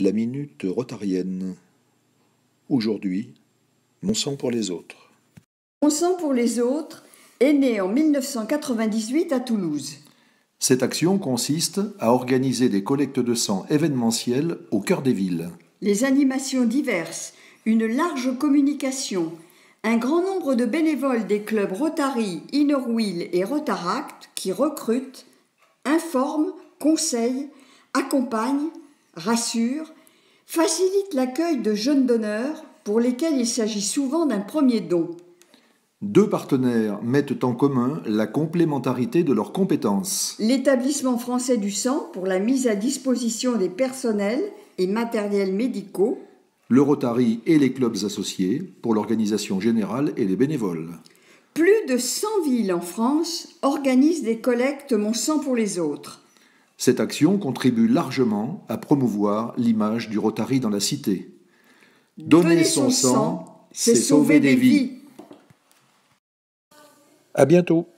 La minute rotarienne. Aujourd'hui, Mon sang pour les autres. Mon sang pour les autres est né en 1998 à Toulouse. Cette action consiste à organiser des collectes de sang événementielles au cœur des villes. Les animations diverses, une large communication, un grand nombre de bénévoles des clubs Rotary, Wheel et Rotaract qui recrutent, informent, conseillent, accompagnent rassure, facilite l'accueil de jeunes donneurs pour lesquels il s'agit souvent d'un premier don. Deux partenaires mettent en commun la complémentarité de leurs compétences. L'établissement français du sang pour la mise à disposition des personnels et matériels médicaux. Le Rotary et les clubs associés pour l'organisation générale et les bénévoles. Plus de 100 villes en France organisent des collectes Mon sang pour les autres cette action contribue largement à promouvoir l'image du Rotary dans la cité. Donner son sang, c'est sauver des vies. A bientôt.